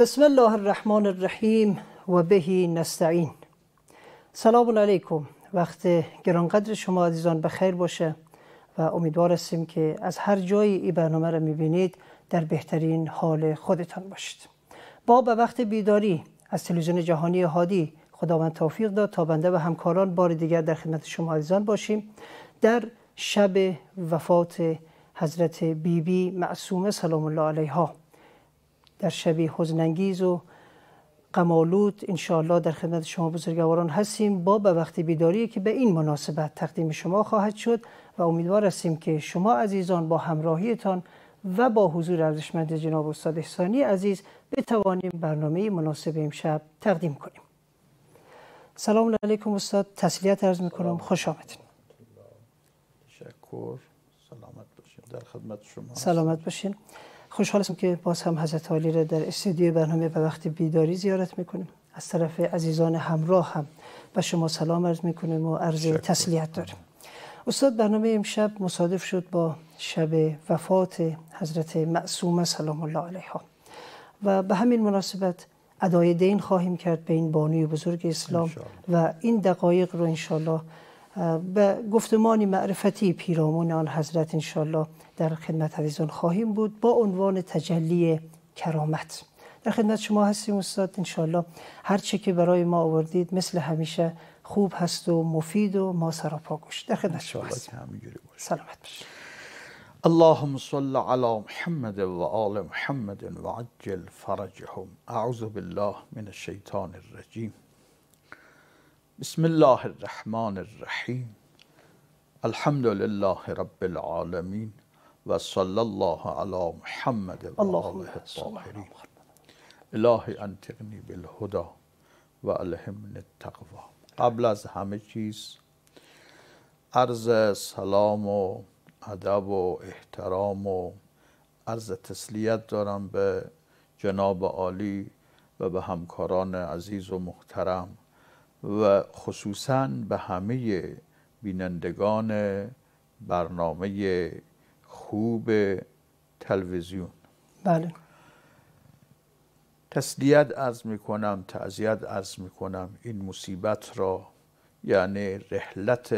بسم الله الرحمن الرحیم و بهی نستعین سلام علیکم وقت گرانقدر شما عزیزان بخیر باشه و امیدوار هستیم که از هر جایی این برنامه را میبینید در بهترین حال خودتان باشید با به وقت بیداری از تلویزیون جهانی هادی خداوند توفیق داد تا بنده و همکاران بار دیگر در خدمت شما عزیزان باشیم در شب وفات حضرت بیبی بی معصومه سلام الله علیها در شبی حزنانگیز و قمالود انشاءالله در خدمت شما بزرگواران هستیم با به وقت بیداری که به این مناسبت تقدیم شما خواهد شد و امیدوار هستیم که شما عزیزان با همراهیتان و با حضور ارزشمند جناب استاد احسانی عزیز بتوانیم برنامه مناسب امشب تقدیم کنیم سلام علیکم استاد تسلیت عرض میکنم خوش آمدین تشکر سلامت باشین در خدمت شما سلامت باشین خوشحال هستم که باز هم حضرت عالی را در استودیو برنامه به وقت بیداری زیارت میکنیم از طرف عزیزان همراه هم به شما سلام عرض میکنیم و عرض تسلیت داریم استاد برنامه امشب مصادف شد با شب وفات حضرت معصومه سلام الله علیها و به همین مناسبت ادای دین خواهیم کرد به این بانوی بزرگ اسلام و این دقایق رو انشالله به گفتمان معرفتی پیرامون آن حضرت انشالله در خدمت عزیزان خواهیم بود با عنوان تجلی کرامت در خدمت شما هستیم استاد انشالله هر چه که برای ما آوردید مثل همیشه خوب هست و مفید و ما سراپا گوش در خدمت شما هستیم سلامت باشید اللهم صل على محمد و آل محمد و فرجهم اعوذ بالله من الشیطان الرجیم بسم الله الرحمن الرحیم الحمد لله رب العالمین و صلی الله علی محمد و آله الطاهرین الهی انتقنی بالهدا و الهمن التقوا قبل از همه چیز عرض سلام و ادب و احترام و عرض تسلیت دارم به جناب عالی و به همکاران عزیز و محترم و خصوصا به همه بینندگان برنامه خوب تلویزیون بله تسلیت از می کنم تعذیت عرض می کنم این مصیبت را یعنی رحلت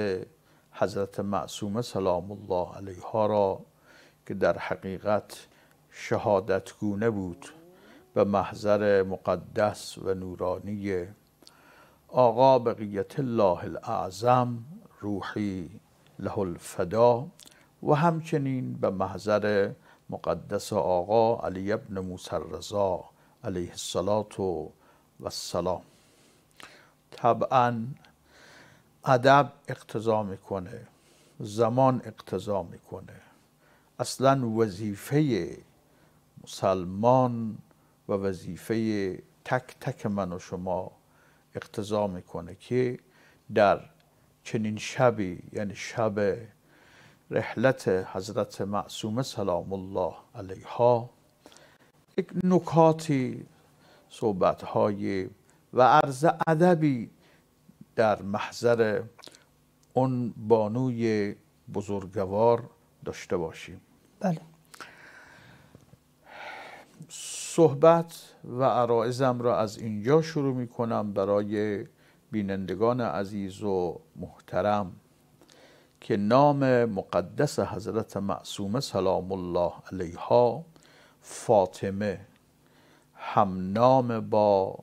حضرت معصومه سلام الله علیها را که در حقیقت شهادتگونه بود به محضر مقدس و نورانی آقا بقیت الله الاعظم روحی له الفدا و همچنین به محضر مقدس آقا علی ابن موسر رضا علیه السلام و السلام طبعا ادب اقتضا میکنه زمان اقتضا میکنه اصلا وظیفه مسلمان و وظیفه تک تک من و شما اقتضا میکنه که در چنین شبی یعنی شب رحلت حضرت معصومه سلام الله علیها یک نکاتی صحبت های و عرض ادبی در محضر اون بانوی بزرگوار داشته باشیم بله صحبت و عرائزم را از اینجا شروع می کنم برای بینندگان عزیز و محترم که نام مقدس حضرت معصومه سلام الله علیها فاطمه هم نام با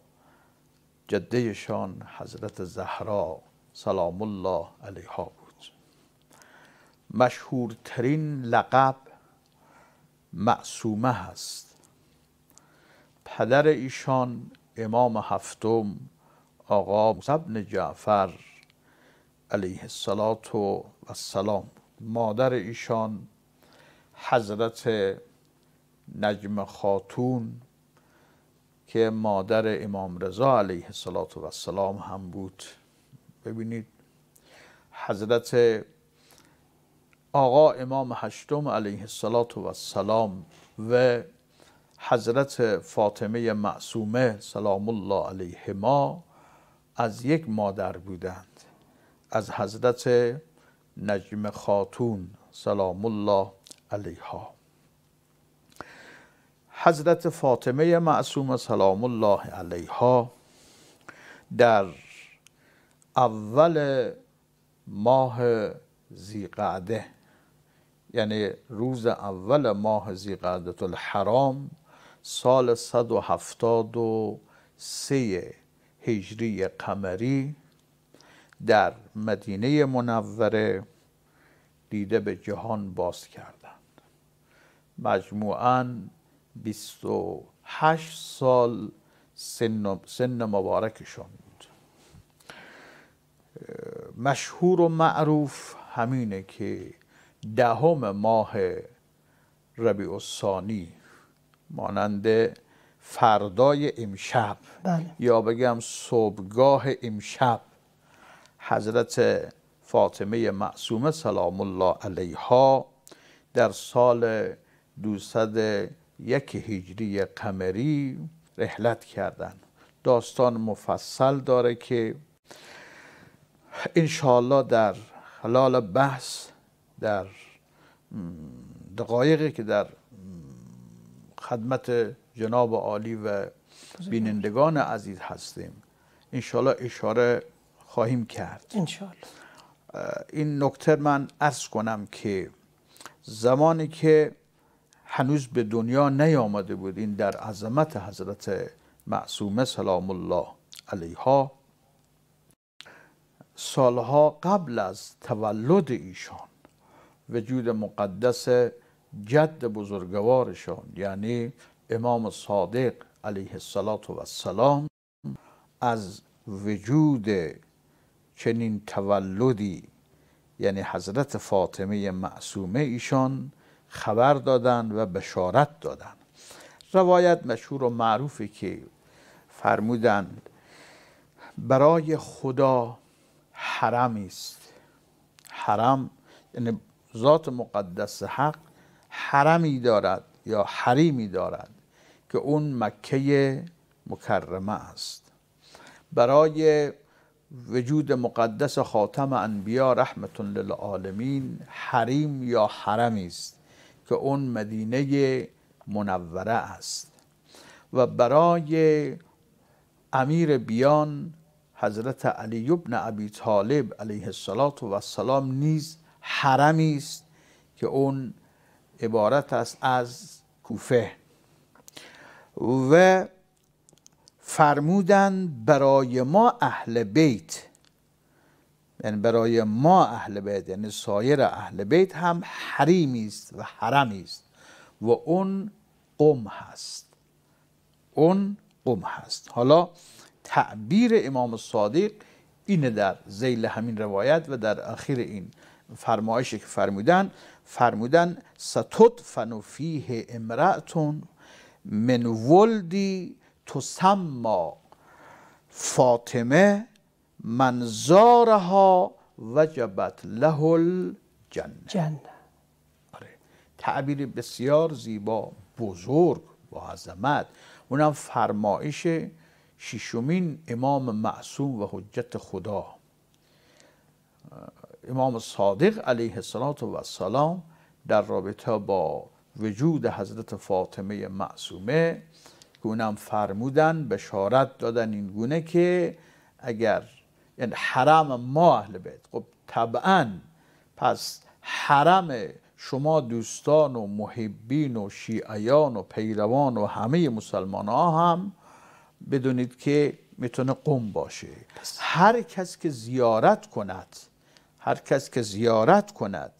جدهشان حضرت زهرا سلام الله علیها بود مشهورترین لقب معصومه هست پدر ایشان امام هفتم آقا ابن جعفر علیه و السلام مادر ایشان حضرت نجم خاتون که مادر امام رضا علیه السلام هم بود ببینید حضرت آقا امام هشتم علیه السلام و حضرت فاطمه معصومه سلام الله ما از یک مادر بودند از حضرت نجم خاتون سلام الله علیها حضرت فاطمه معصومه سلام الله علیها در اول ماه زیقعده یعنی روز اول ماه زیقعده الحرام سال 173 هجری قمری در مدینه منوره دیده به جهان باز کردند مجموعاً 28 سال سن, سن مبارکشان بود مشهور و معروف همینه که دهم ماه ربیع الثانی مانند فردای امشب بله. یا بگم صبحگاه امشب حضرت فاطمه معصومه سلام الله علیها در سال 201 هجری قمری رحلت کردن داستان مفصل داره که انشاءالله در خلال بحث در دقایقی که در خدمت جناب عالی و بینندگان عزیز هستیم انشالله اشاره خواهیم کرد انشالله این نکته من عرض کنم که زمانی که هنوز به دنیا نیامده بود این در عظمت حضرت معصومه سلام الله علیها سالها قبل از تولد ایشان وجود مقدس جد بزرگوارشان یعنی امام صادق علیه السلام از وجود چنین تولدی یعنی حضرت فاطمه معصومه ایشان خبر دادند و بشارت دادند روایت مشهور و معروفی که فرمودند برای خدا حرمی است حرم یعنی ذات مقدس حق حرمی دارد یا حریمی دارد که اون مکه مکرمه است برای وجود مقدس خاتم انبیا رحمت للعالمین حریم یا حرمی است که اون مدینه منوره است و برای امیر بیان حضرت علی ابن ابی طالب علیه السلام و نیز حرمی است که اون عبارت است از کوفه و فرمودن برای ما اهل بیت یعنی برای ما اهل بیت یعنی سایر اهل بیت هم حریمی است و حرمی است و اون قم هست اون قم هست حالا تعبیر امام صادق اینه در زیل همین روایت و در اخیر این فرمایشی که فرمودن فرمودن ستوت فنوفیه امرأتون من ولدی سما فاطمه منظارها وجبت له الجنه جنه. آره. تعبیر بسیار زیبا بزرگ با عظمت اونم فرمایش ششمین امام معصوم و حجت خدا امام صادق علیه السلام در رابطه با وجود حضرت فاطمه معصومه که اونم فرمودن بشارت دادن این گونه که اگر یعنی حرم ما اهل بیت خب طبعا پس حرم شما دوستان و محبین و شیعیان و پیروان و همه مسلمان ها هم بدونید که میتونه قم باشه هر کس که زیارت کند هر کس که زیارت کند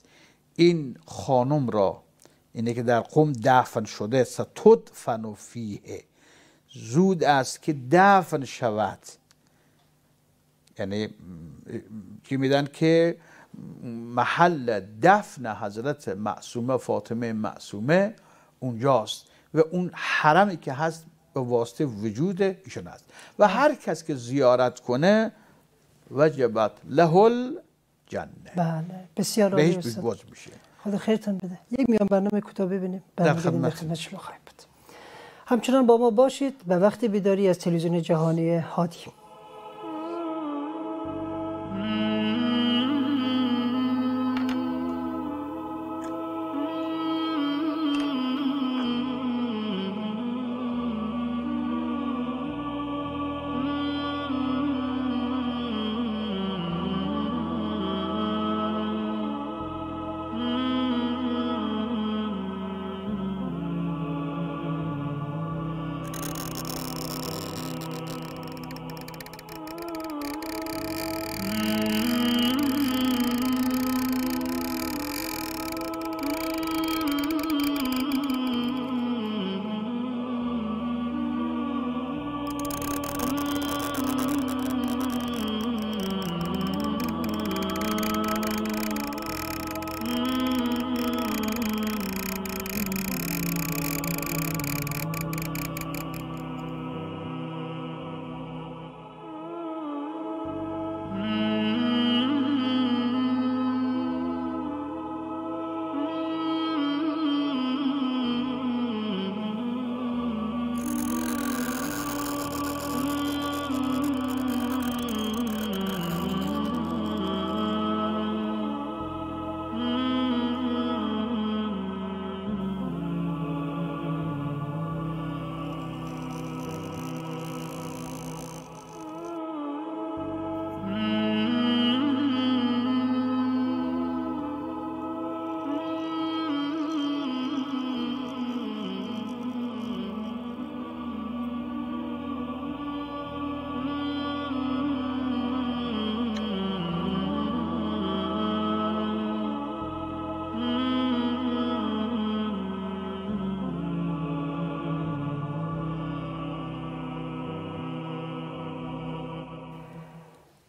این خانم را اینه که در قوم دفن شده ستود فنوفیه زود است که دفن شود یعنی که میدن که محل دفن حضرت معصومه فاطمه معصومه اونجاست و اون حرمی که هست به واسطه وجود ایشون است و هر کس که زیارت کنه وجبت لهل. بله بسیار عالی میشه خدا خیرتان بده یک میان برنامه کوتاه ببینیم در خدمت شما خواهیم بود همچنان با ما باشید به وقت بیداری از تلویزیون جهانی هادی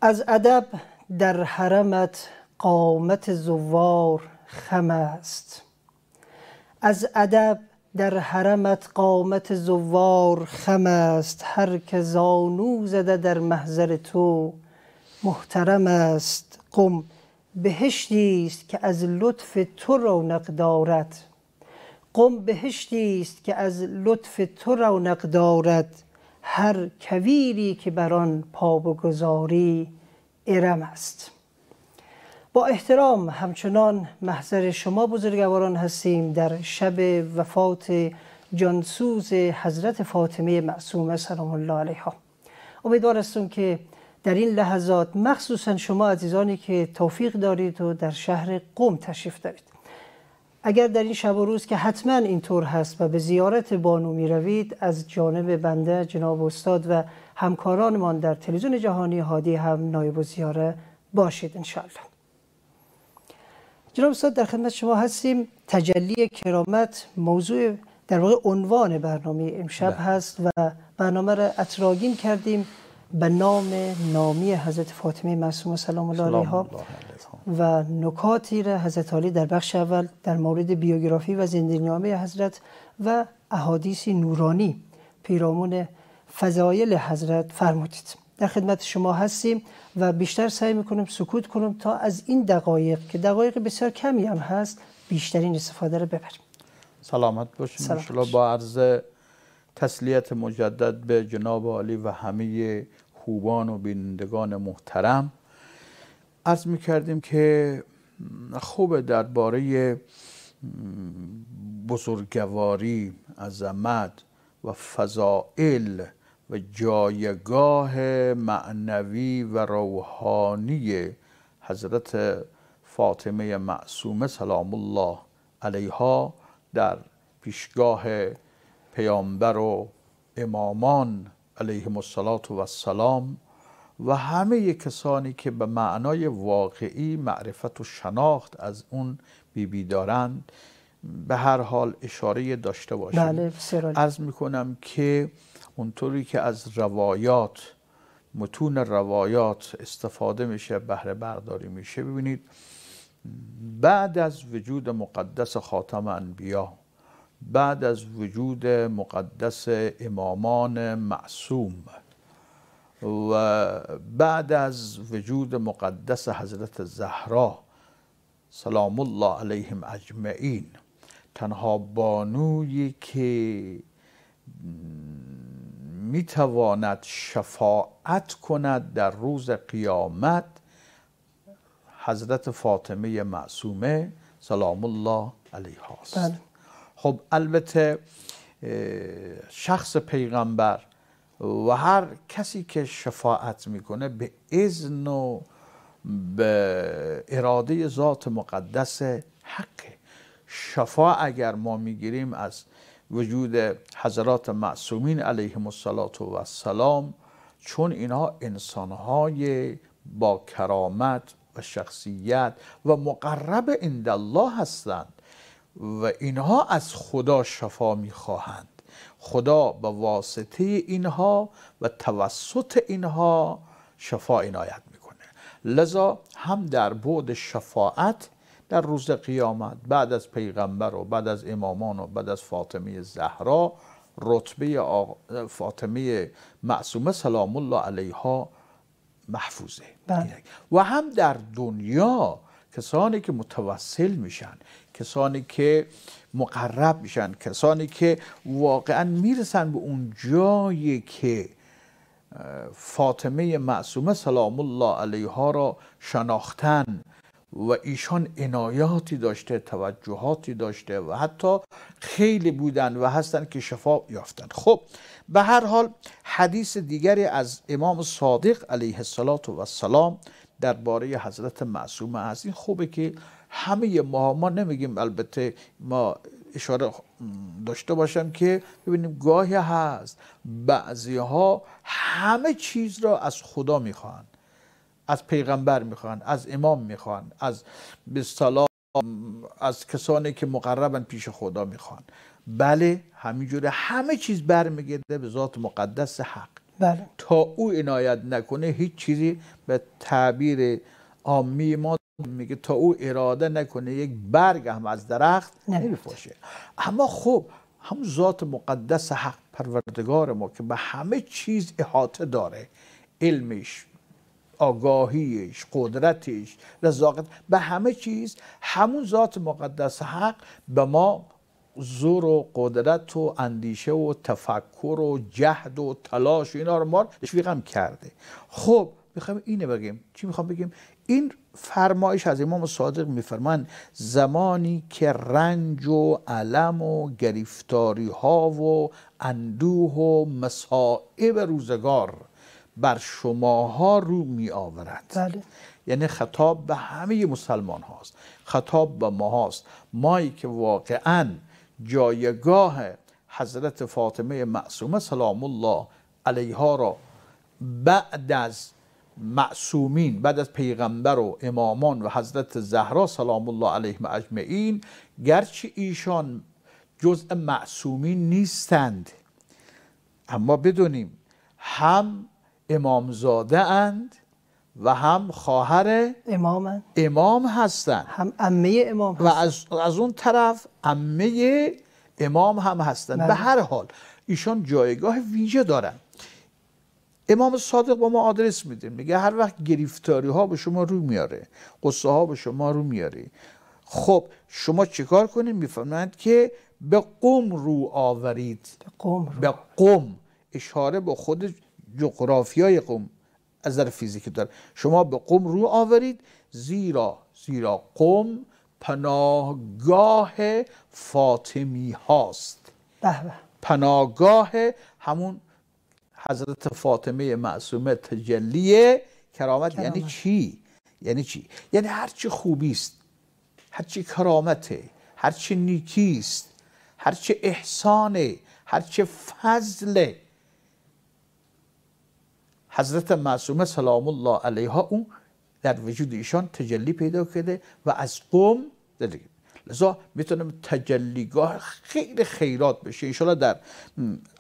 از ادب در حرمت قامت زوار خم است از ادب در حرمت قامت زوار خم است هر که زانو زده در محضر تو محترم است قم بهشتی است که از لطف تو رونق دارد قم بهشتی است که از لطف تو رونق دارد هر کویری که بر آن پا بگذاری ارم است با احترام همچنان محضر شما بزرگواران هستیم در شب وفات جانسوز حضرت فاطمه معصومه سلام الله علیها امیدوار هستم که در این لحظات مخصوصا شما عزیزانی که توفیق دارید و در شهر قوم تشریف دارید اگر در این شب و روز که حتما اینطور هست و به زیارت بانو می روید از جانب بنده جناب استاد و همکارانمان در تلویزیون جهانی هادی هم نایب و زیاره باشید انشاءالله جناب استاد در خدمت شما هستیم تجلی کرامت موضوع در واقع عنوان برنامه امشب بله. هست و برنامه را اتراگین کردیم به نام نامی حضرت فاطمه معصومه سلام الله علیها و نکاتی را حضرت علی در بخش اول در مورد بیوگرافی و نامه حضرت و احادیث نورانی پیرامون فضایل حضرت فرمودید در خدمت شما هستیم و بیشتر سعی میکنم سکوت کنم تا از این دقایق که دقایق بسیار کمی هم هست بیشترین استفاده را ببریم سلامت باشیم سلامت با عرض تسلیت مجدد به جناب عالی و همه خوبان و بینندگان محترم عرض می کردیم که خوب درباره بزرگواری عظمت و فضائل و جایگاه معنوی و روحانی حضرت فاطمه معصومه سلام الله علیها در پیشگاه پیامبر و امامان علیه مسلات و سلام و همه کسانی که به معنای واقعی معرفت و شناخت از اون بیبی دارند به هر حال اشاره داشته باشیم بله، از عرض میکنم که اونطوری که از روایات متون روایات استفاده میشه بهره برداری میشه ببینید بعد از وجود مقدس خاتم انبیا بعد از وجود مقدس امامان معصوم و بعد از وجود مقدس حضرت زهرا سلام الله علیهم اجمعین تنها بانویی که میتواند شفاعت کند در روز قیامت حضرت فاطمه معصومه سلام الله علیها است بله. خب البته شخص پیغمبر و هر کسی که شفاعت میکنه به اذن و به اراده ذات مقدس حقه شفا اگر ما میگیریم از وجود حضرات معصومین و سلام چون اینها انسانهای با کرامت و شخصیت و مقرب اندالله هستند و اینها از خدا شفا میخواهند خدا به واسطه اینها و توسط اینها شفا عنایت میکنه لذا هم در بعد شفاعت در روز قیامت بعد از پیغمبر و بعد از امامان و بعد از فاطمه زهرا رتبه فاطمه معصومه سلام الله علیها محفوظه بله. و هم در دنیا کسانی که متوسل میشن کسانی که مقرب میشن کسانی که واقعا میرسن به اون جایی که فاطمه معصومه سلام الله علیها را شناختن و ایشان عنایاتی داشته توجهاتی داشته و حتی خیلی بودن و هستند که شفا یافتن خب به هر حال حدیث دیگری از امام صادق علیه و السلام درباره حضرت معصومه هست این خوبه که همه ما ما نمیگیم البته ما اشاره داشته باشم که ببینیم گاهی هست بعضی ها همه چیز را از خدا میخوان از پیغمبر میخوان از امام میخوان از به از کسانی که مقربن پیش خدا میخوان بله همینجوره همه چیز برمیگرده به ذات مقدس حق بله. تا او عنایت نکنه هیچ چیزی به تعبیر عامی ما میگه تا او اراده نکنه یک برگ هم از درخت نمیفاشه اما خب همون ذات مقدس حق پروردگار ما که به همه چیز احاطه داره علمش آگاهیش قدرتش رزاقت به همه چیز همون ذات مقدس حق به ما زور و قدرت و اندیشه و تفکر و جهد و تلاش و اینا رو ما تشویقم کرده خب میخوایم اینه بگیم چی میخوام بگیم این فرمایش از امام صادق میفرمان زمانی که رنج و علم و گریفتاری ها و اندوه و مصائب روزگار بر شماها رو می آورد بله. یعنی خطاب به همه مسلمان هاست خطاب به ما هاست مایی که واقعاً جایگاه حضرت فاطمه معصومه سلام الله علیها را بعد از معصومین بعد از پیغمبر و امامان و حضرت زهرا سلام الله علیهم اجمعین گرچه ایشان جزء معصومین نیستند اما بدونیم هم امامزاده اند و هم خواهر امام امام هستند هم عمه امام هستن. و از, از اون طرف امه امام هم هستند به بله. هر حال ایشان جایگاه ویژه دارن امام صادق با ما آدرس میده میگه هر وقت گریفتاری ها به شما رو میاره قصه ها به شما رو میاره خب شما چیکار کنید میفهمند که به قوم رو آورید به قوم, به قوم. اشاره به خود جغرافیای قوم از در فیزیکی داره شما به قوم رو آورید زیرا زیرا قوم پناهگاه فاطمی هاست پناهگاه همون حضرت فاطمه معصومه تجلی کرامت یعنی چی یعنی چی یعنی هرچی خوبی است هرچی کرامته هرچی نیکی است هرچی احسانه هرچی فضله حضرت معصومه سلام الله علیها اون در وجود ایشان تجلی پیدا کرده و از قوم لذا میتونم تجلیگاه خیلی خیرات بشه انشالله در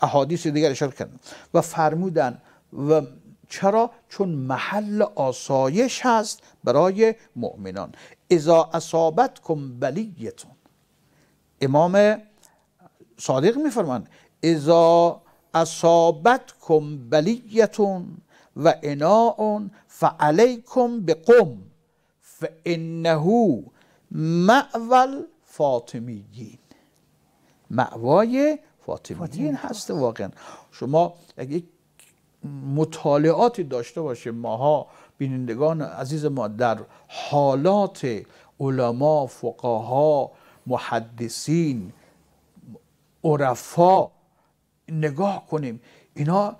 احادیث دیگر اشاره کردن و فرمودن و چرا چون محل آسایش هست برای مؤمنان اذا اصابت کن بلیتون امام صادق میفرمان اذا اصابت کم بلیتون و اون فعلیکم بقم فانه معول فاطمیین معوای فاطمیین هست واقعا شما اگه مطالعاتی داشته باشه ماها بینندگان عزیز ما در حالات علما فقها محدثین عرفا نگاه کنیم اینا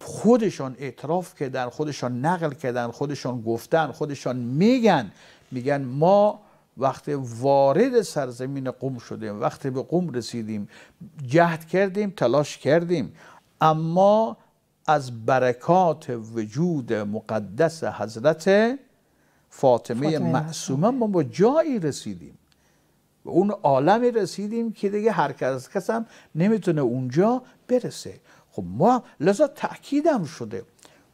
خودشان اعتراف کردن خودشان نقل کردن خودشان گفتن خودشان میگن میگن ما وقت وارد سرزمین قوم شدیم وقتی به قوم رسیدیم جهد کردیم تلاش کردیم اما از برکات وجود مقدس حضرت فاطمه, فاطمه معصومه ما با جایی رسیدیم به اون عالمی رسیدیم که دیگه هر کس کسم نمیتونه اونجا برسه خب ما لذا تاکیدم شده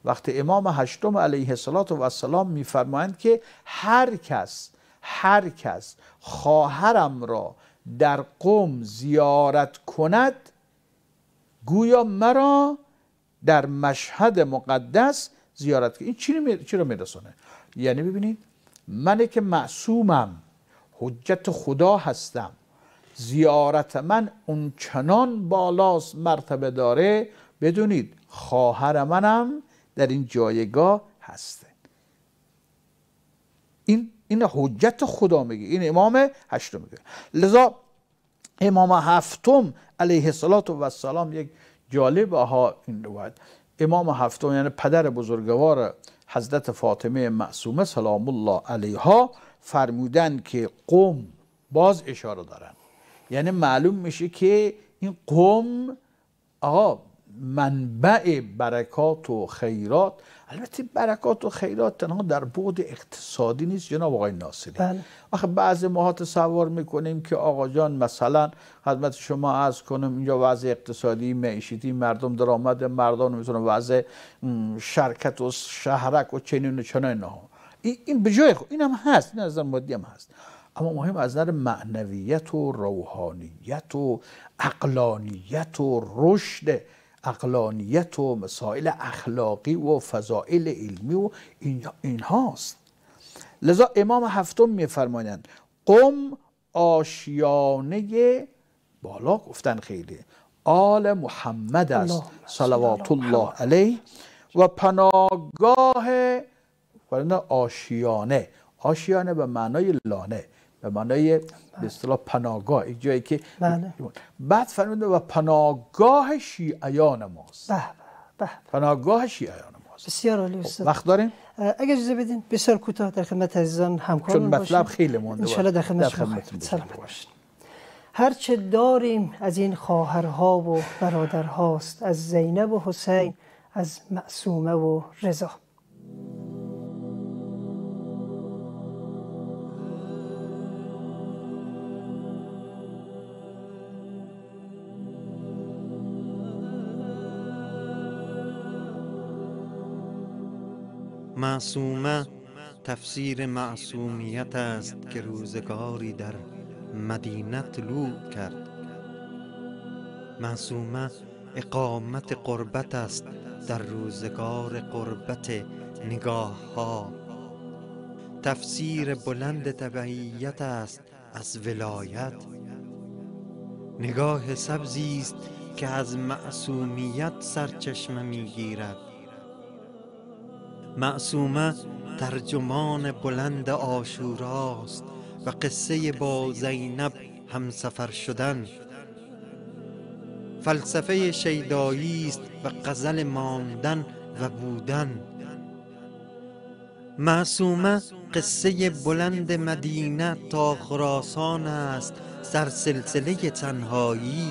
وقتی امام هشتم علیه السلام میفرمایند که هر کس هر کس خواهرم را در قوم زیارت کند گویا مرا در مشهد مقدس زیارت کند این چی رو میرسونه یعنی ببینید من که معصومم حجت خدا هستم زیارت من چنان بالاست مرتبه داره بدونید خواهر منم در این جایگاه هسته این این حجت خدا میگه این امام هشتم میگه لذا امام هفتم علیه السلام و یک جالب ها این روایت امام هفتم یعنی پدر بزرگوار حضرت فاطمه معصومه سلام الله علیها فرمودن که قوم باز اشاره دارن یعنی معلوم میشه که این قوم آقا منبع برکات و خیرات البته برکات و خیرات تنها در بود اقتصادی نیست جناب آقای ناصری بله. آخه بعض ماها تصور میکنیم که آقا جان مثلا خدمت شما عرض کنم اینجا وضع اقتصادی معیشتی مردم درآمد مردم میتونن وضع شرکت و شهرک و چنین و چنین ها این به جای خود این هم هست این از مادی هم هست اما مهم از نظر معنویت و روحانیت و اقلانیت و رشد اقلانیت و مسائل اخلاقی و فضائل علمی و این, هاست لذا امام هفتم میفرمایند قم آشیانه بالا گفتن خیلی آل محمد است صلوات الله علیه و پناهگاه آشیانه آشیانه به معنای لانه به معنای به بله. اصطلاح پناهگاه جایی که بله. بعد فرمودن و پناهگاه شیعیان ماست به به پناهگاه شیعیان ماست بسیار عالی خب، استاد وقت داریم اگر اجازه بدین بسیار کوتاه در خدمت عزیزان همکاران چون مطلب خیلی مونده ان در خدمت شما چه داریم از این خواهرها و برادرهاست از زینب و حسین از معصومه و رضا معصومه تفسیر معصومیت است که روزگاری در مدینه طلوع کرد معصومه اقامت قربت است در روزگار قربت نگاه ها تفسیر بلند تبعیت است از ولایت نگاه سبزی است که از معصومیت سرچشمه میگیرد معصومه ترجمان بلند آشوراست و قصه با زینب همسفر شدن فلسفه شیدایی است و غزل ماندن و بودن معصومه قصه بلند مدینه تا خراسان است سر سلسله تنهایی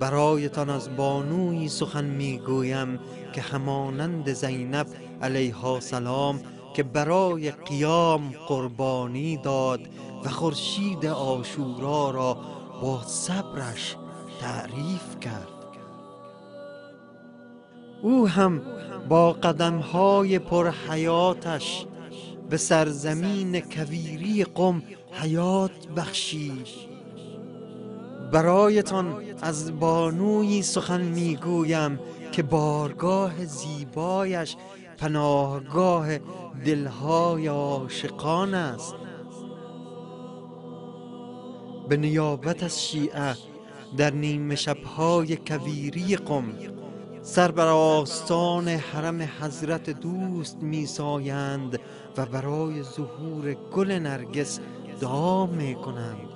برایتان از بانوی سخن میگویم که همانند زینب علیها سلام که برای قیام قربانی داد و خورشید آشورا را با صبرش تعریف کرد او هم با قدمهای پرحیاتش به سرزمین کویری قم حیات بخشید برایتان از بانوی سخن میگویم که بارگاه زیبایش پناهگاه دلهای عاشقان است به نیابت از شیعه در نیمه شبهای کویری قم سر بر حرم حضرت دوست می سایند و برای ظهور گل نرگس دعا می کنند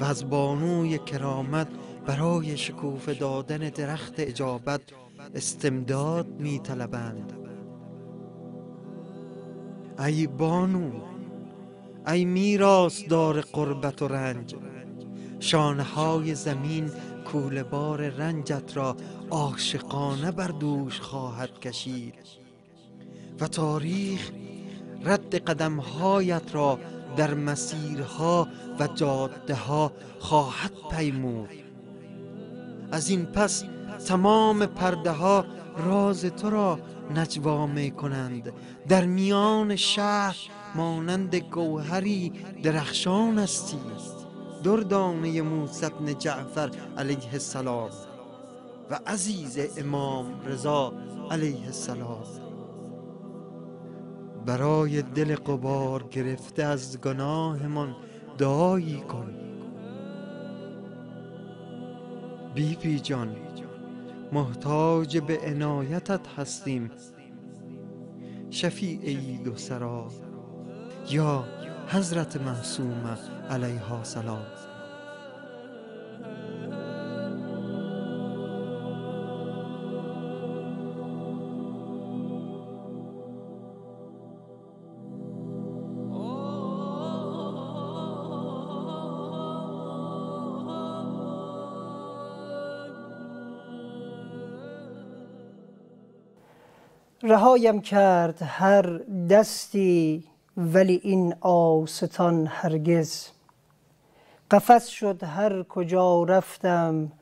و از بانوی کرامت برای شکوف دادن درخت اجابت استمداد می طلبند. ای بانو ای میراس دار قربت و رنج شانهای زمین بار رنجت را آشقانه بر دوش خواهد کشید و تاریخ رد قدمهایت را در مسیرها و جاده ها خواهد پیمود از این پس تمام پرده ها راز تو را نجوا می کنند در میان شهر مانند گوهری درخشان استی دردانه موسی جعفر علیه السلام و عزیز امام رضا علیه السلام برای دل قبار گرفته از گناهمان دعایی کن بی بی جان محتاج به عنایتت هستیم شفیع دو سرا یا حضرت محسومه علیها سلام رهایم کرد هر دستی ولی این آستان هرگز قفس شد هر کجا رفتم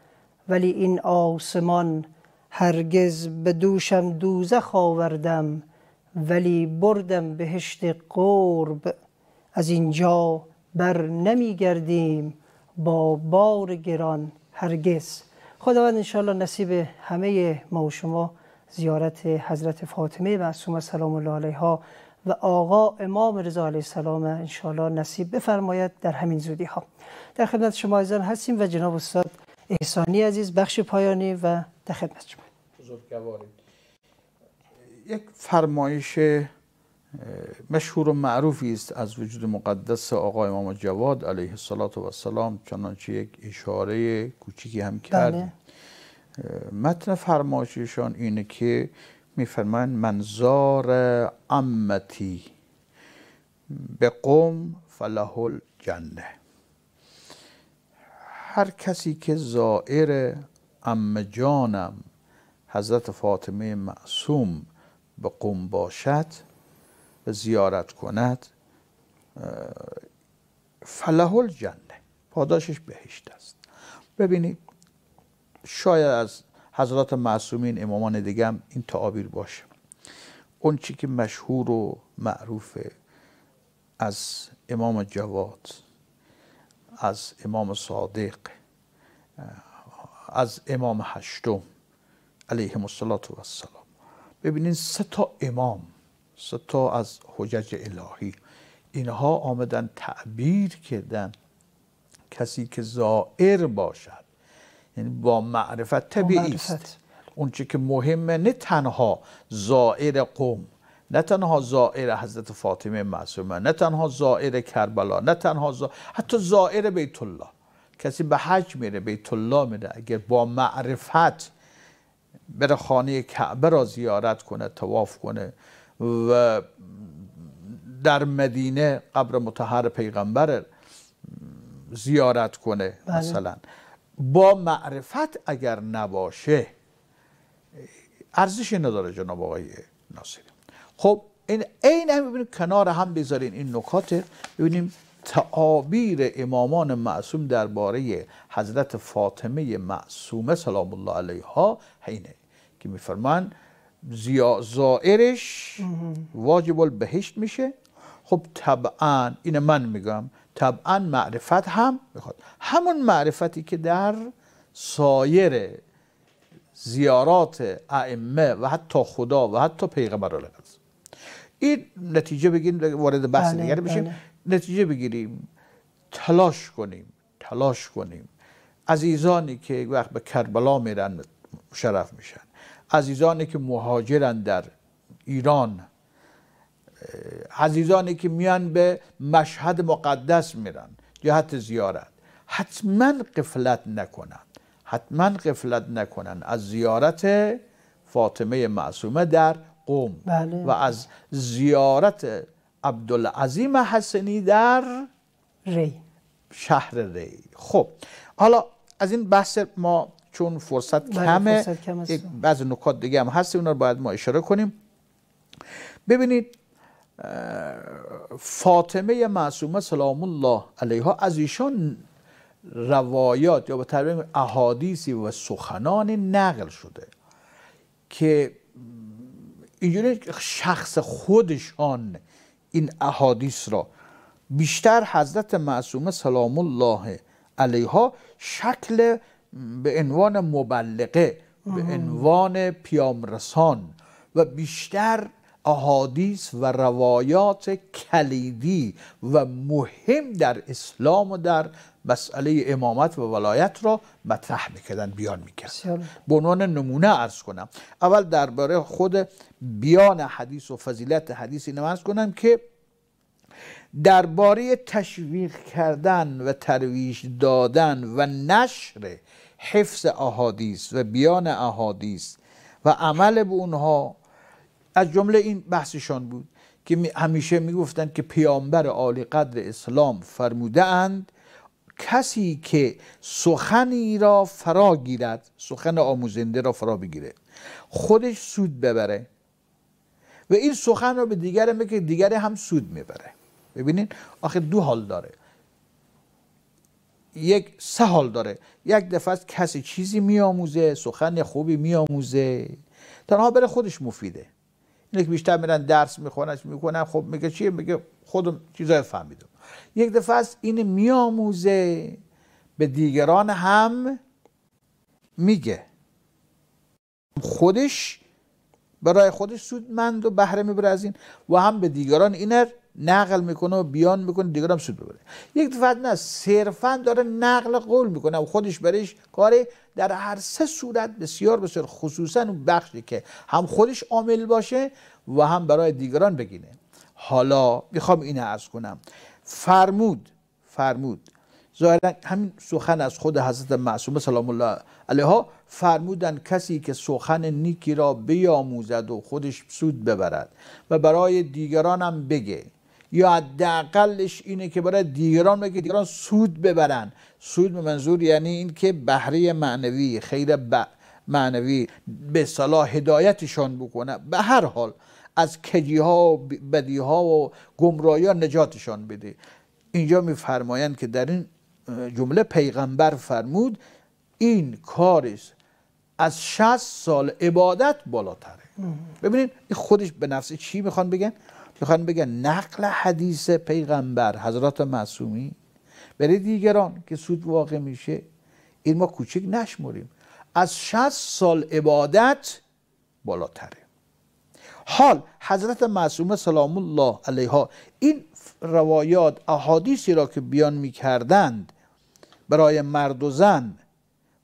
ولی این آسمان هرگز به دوشم دوزه آوردم ولی بردم بهشت قرب از اینجا بر نمیگردیم با بار گران هرگز خداوند انشاءالله نصیب همه ما و شما زیارت حضرت فاطمه معصومه سلام الله علیها و آقا امام رضا علیه السلام انشاءالله نصیب بفرماید در همین زودی ها در خدمت شما ایزان هستیم و جناب استاد احسانی عزیز بخش پایانی و در خدمت شما یک فرمایش مشهور و معروفی است از وجود مقدس آقا امام جواد علیه السلام چنانچه یک اشاره کوچیکی هم کرد بله. متن فرمایششان اینه که میفرمایند منظار امتی به قوم فله الجنه هر کسی که زائر جانم حضرت فاطمه معصوم به قوم باشد و زیارت کند فله الجنه پاداشش بهشت است ببینید شاید از حضرات معصومین امامان دیگه این تعابیر باشه اون چی که مشهور و معروف از امام جواد از امام صادق از امام هشتم علیه مسلات و السلام ببینین سه تا امام سه تا از حجج الهی اینها آمدن تعبیر کردن کسی که زائر باشد یعنی با معرفت طبیعی است اونچه که مهمه نه تنها زائر قوم نه تنها زائر حضرت فاطمه معصومه نه تنها زائر کربلا نه تنها زائر حتی زائر بیت الله کسی به حج میره بیت الله میره اگر با معرفت بره خانه کعبه را زیارت کنه تواف کنه و در مدینه قبر متحر پیغمبر زیارت کنه بله. مثلا با معرفت اگر نباشه ارزشی نداره جناب آقای ناصری خب این عین هم کنار هم بذارین این نکات ببینیم تعابیر امامان معصوم درباره حضرت فاطمه معصومه سلام الله علیها اینه که میفرمان زیا زائرش واجب البهشت میشه خب طبعا این من میگم طبعا معرفت هم میخواد همون معرفتی که در سایر زیارات ائمه و حتی خدا و حتی پیغمبر است این نتیجه بگیریم وارد بحث بله، بشیم بله. نتیجه بگیریم تلاش کنیم تلاش کنیم عزیزانی که یک وقت به کربلا میرن شرف میشن عزیزانی که مهاجرن در ایران عزیزانی که میان به مشهد مقدس میرن جهت زیارت حتما قفلت نکنن حتما قفلت نکنن از زیارت فاطمه معصومه در قوم بله. و از زیارت عبدالعظیم حسنی در ری شهر ری خب حالا از این بحث ما چون فرصت بله، کمه فرصت کم نکات دیگه هم هست اونا رو باید ما اشاره کنیم ببینید فاطمه معصومه سلام الله علیها از ایشان روایات یا به تعبیر احادیثی و سخنان نقل شده که اینجوری شخص خودشان این احادیث را بیشتر حضرت معصومه سلام الله علیها شکل به عنوان مبلغه به عنوان رسان و بیشتر احادیث و روایات کلیدی و مهم در اسلام و در مسئله امامت و ولایت را مطرح میکردن بیان میکردن به عنوان نمونه ارز کنم اول درباره خود بیان حدیث و فضیلت حدیث اینم ارز کنم که درباره تشویق کردن و ترویش دادن و نشر حفظ احادیث و بیان احادیث و عمل به اونها از جمله این بحثشان بود که همیشه میگفتند که پیامبر عالی قدر اسلام فرموده اند کسی که سخنی را فرا گیرد سخن آموزنده را فرا بگیره خودش سود ببره و این سخن را به دیگر که دیگر هم سود میبره ببینید آخه دو حال داره یک سه حال داره یک دفعه از کسی چیزی میآموزه سخن خوبی میآموزه تنها برای خودش مفیده اینه که بیشتر میرن درس میخونش میکنم خب میگه چیه میگه خودم چیزای فهمیدم یک دفعه است این میاموزه به دیگران هم میگه خودش برای خودش سودمند و بهره میبره از این و هم به دیگران اینه نقل میکنه و بیان میکنه دیگران هم سود ببره یک دفعه نه صرفا داره نقل قول میکنه و خودش برش کاره در هر سه صورت بسیار بسیار خصوصا اون بخشی که هم خودش عامل باشه و هم برای دیگران بگینه حالا میخوام اینه از کنم فرمود فرمود ظاهرا همین سخن از خود حضرت معصومه سلام الله علیها فرمودن کسی که سخن نیکی را بیاموزد و خودش سود ببرد و برای دیگران هم بگه یا حداقلش اینه که برای دیگران بگه دیگران سود ببرن سود به منظور یعنی این که بهره معنوی خیر معنوی به صلاح هدایتشان بکنه به هر حال از کجی ها و بدی ها و گمراهی ها نجاتشان بده اینجا میفرمایند که در این جمله پیغمبر فرمود این کاریست از 60 سال عبادت بالاتره ببینید خودش به نفس چی میخوان بگن میخوان بگن نقل حدیث پیغمبر حضرت معصومی برای دیگران که سود واقع میشه این ما کوچک نشمریم از 60 سال عبادت بالاتره حال حضرت معصومه سلام الله علیها این روایات احادیثی را که بیان میکردند برای مرد و زن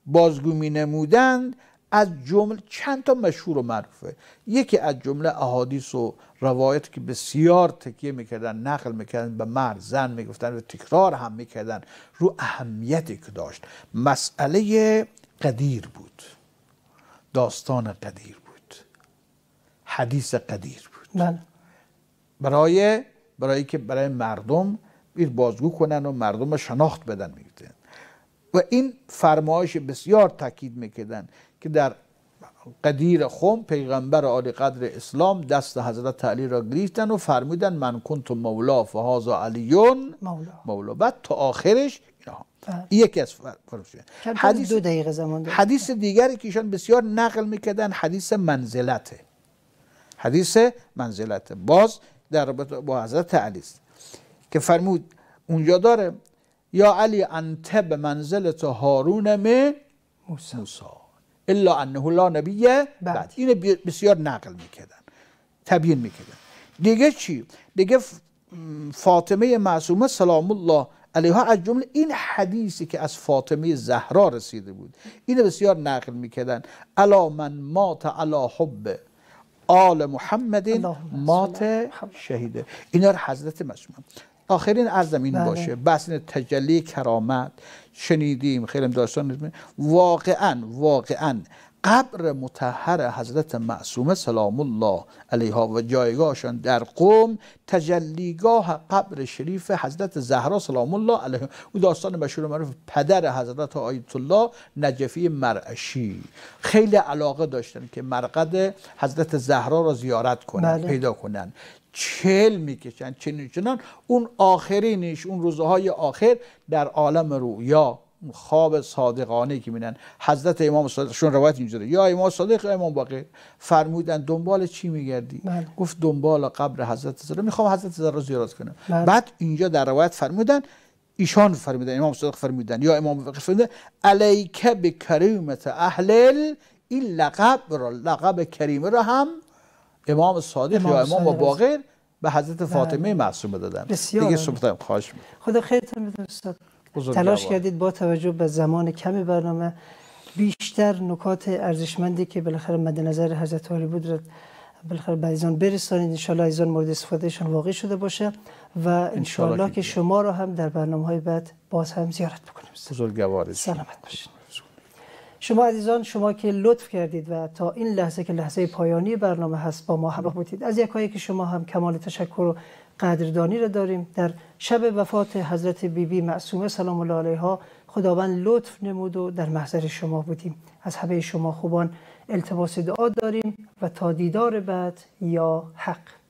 بازگو می نمودند از جمله چند تا مشهور و معروفه یکی از جمله احادیث و روایت که بسیار تکیه میکردن نقل میکردن به مرد زن میگفتن و تکرار هم میکردن رو اهمیتی که داشت مسئله قدیر بود داستان قدیر بود حدیث قدیر بود بله. برای برای که برای مردم این بازگو کنن و مردم شناخت بدن میگفتن و این فرمایش بسیار تاکید میکردن که در قدیر خم پیغمبر عالی قدر اسلام دست حضرت علی را گریفتن و فرمودن من کنت مولا فهازا علیون مولا, مولا. بعد تا آخرش بله. یکی از حدیث دو دقیقه حدیث دیگری که ایشان بسیار نقل میکردن حدیث منزلته حدیث منزلته باز در رابطه با حضرت علی است که فرمود اونجا داره یا علی انت به منزلت هارون من موسی الا انه لا نبیه بعد این بسیار نقل میکردن تبیین میکردن دیگه چی دیگه فاطمه معصومه سلام الله علیها از جمله این حدیثی که از فاطمه زهرا رسیده بود اینو بسیار نقل میکردن الا من مات علی حب آل محمد مات شهیده اینا رو حضرت مسموم آخرین ارزم این بله. باشه بحث تجلی کرامت شنیدیم خیلی داستان واقعا واقعا قبر متحر حضرت معصومه سلام الله علیها و جایگاهشان در قوم تجلیگاه قبر شریف حضرت زهرا سلام الله علیها او داستان مشهور معروف پدر حضرت آیت الله نجفی مرعشی خیلی علاقه داشتن که مرقد حضرت زهرا را زیارت کنند بله. پیدا کنند. چهل میکشن چنین چنان اون آخرینش اون روزهای آخر در عالم رویا خواب صادقانه که میدن حضرت امام صادق شون روایت اینجوری یا امام صادق یا امام باقر فرمودن دنبال چی میگردی بله. گفت دنبال قبر حضرت زهرا میخوام حضرت زهرا زیارت کنم بله. بعد اینجا در روایت فرمودن ایشان فرمودن امام صادق فرمودن یا امام باقر فرمودن علیک بکریمت اهل این لقب را لقب کریمه را هم امام صادق یا امام باقر به حضرت بله. فاطمه معصومه دادن بسیار دیگه هم خواهش می خدا خیرتون بده استاد تلاش کردید با توجه به زمان کمی برنامه بیشتر نکات ارزشمندی که بالاخره مد نظر حضرت عالی بود را بالاخره به ایزان برسانید انشالله ایزان مورد استفادهشان واقع شده باشه و انشالله که شما را هم در برنامه های بعد باز هم زیارت بکنیم بزرگوارید سلامت باشید شما عزیزان شما که لطف کردید و تا این لحظه که لحظه پایانی برنامه هست با ما همراه بودید از یکایی که شما هم کمال تشکر و قدردانی را داریم در شب وفات حضرت بیبی بی معصومه سلام الله علیها خداوند لطف نمود و در محضر شما بودیم از همه شما خوبان التباس دعا داریم و تا دیدار بعد یا حق